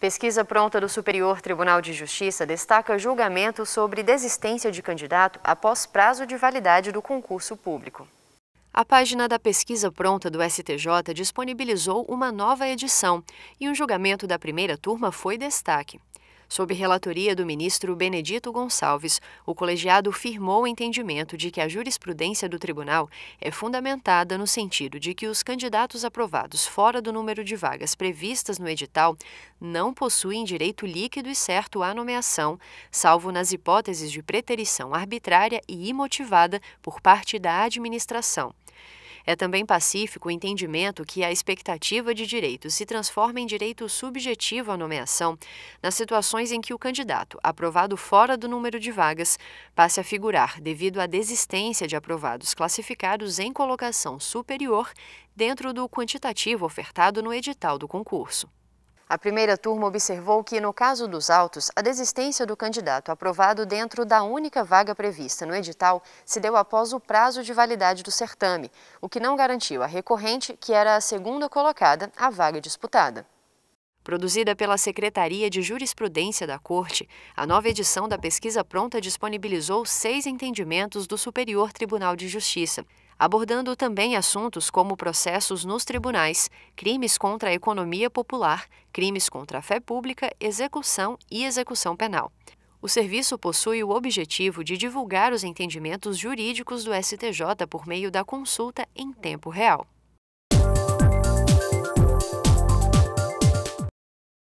Pesquisa pronta do Superior Tribunal de Justiça destaca julgamento sobre desistência de candidato após prazo de validade do concurso público. A página da pesquisa pronta do STJ disponibilizou uma nova edição e um julgamento da primeira turma foi destaque. Sob relatoria do ministro Benedito Gonçalves, o colegiado firmou o entendimento de que a jurisprudência do tribunal é fundamentada no sentido de que os candidatos aprovados fora do número de vagas previstas no edital não possuem direito líquido e certo à nomeação, salvo nas hipóteses de preterição arbitrária e imotivada por parte da administração. É também pacífico o entendimento que a expectativa de direito se transforma em direito subjetivo à nomeação nas situações em que o candidato, aprovado fora do número de vagas, passe a figurar devido à desistência de aprovados classificados em colocação superior dentro do quantitativo ofertado no edital do concurso. A primeira turma observou que, no caso dos autos, a desistência do candidato aprovado dentro da única vaga prevista no edital se deu após o prazo de validade do certame, o que não garantiu a recorrente, que era a segunda colocada, a vaga disputada. Produzida pela Secretaria de Jurisprudência da Corte, a nova edição da pesquisa pronta disponibilizou seis entendimentos do Superior Tribunal de Justiça abordando também assuntos como processos nos tribunais, crimes contra a economia popular, crimes contra a fé pública, execução e execução penal. O serviço possui o objetivo de divulgar os entendimentos jurídicos do STJ por meio da consulta em tempo real.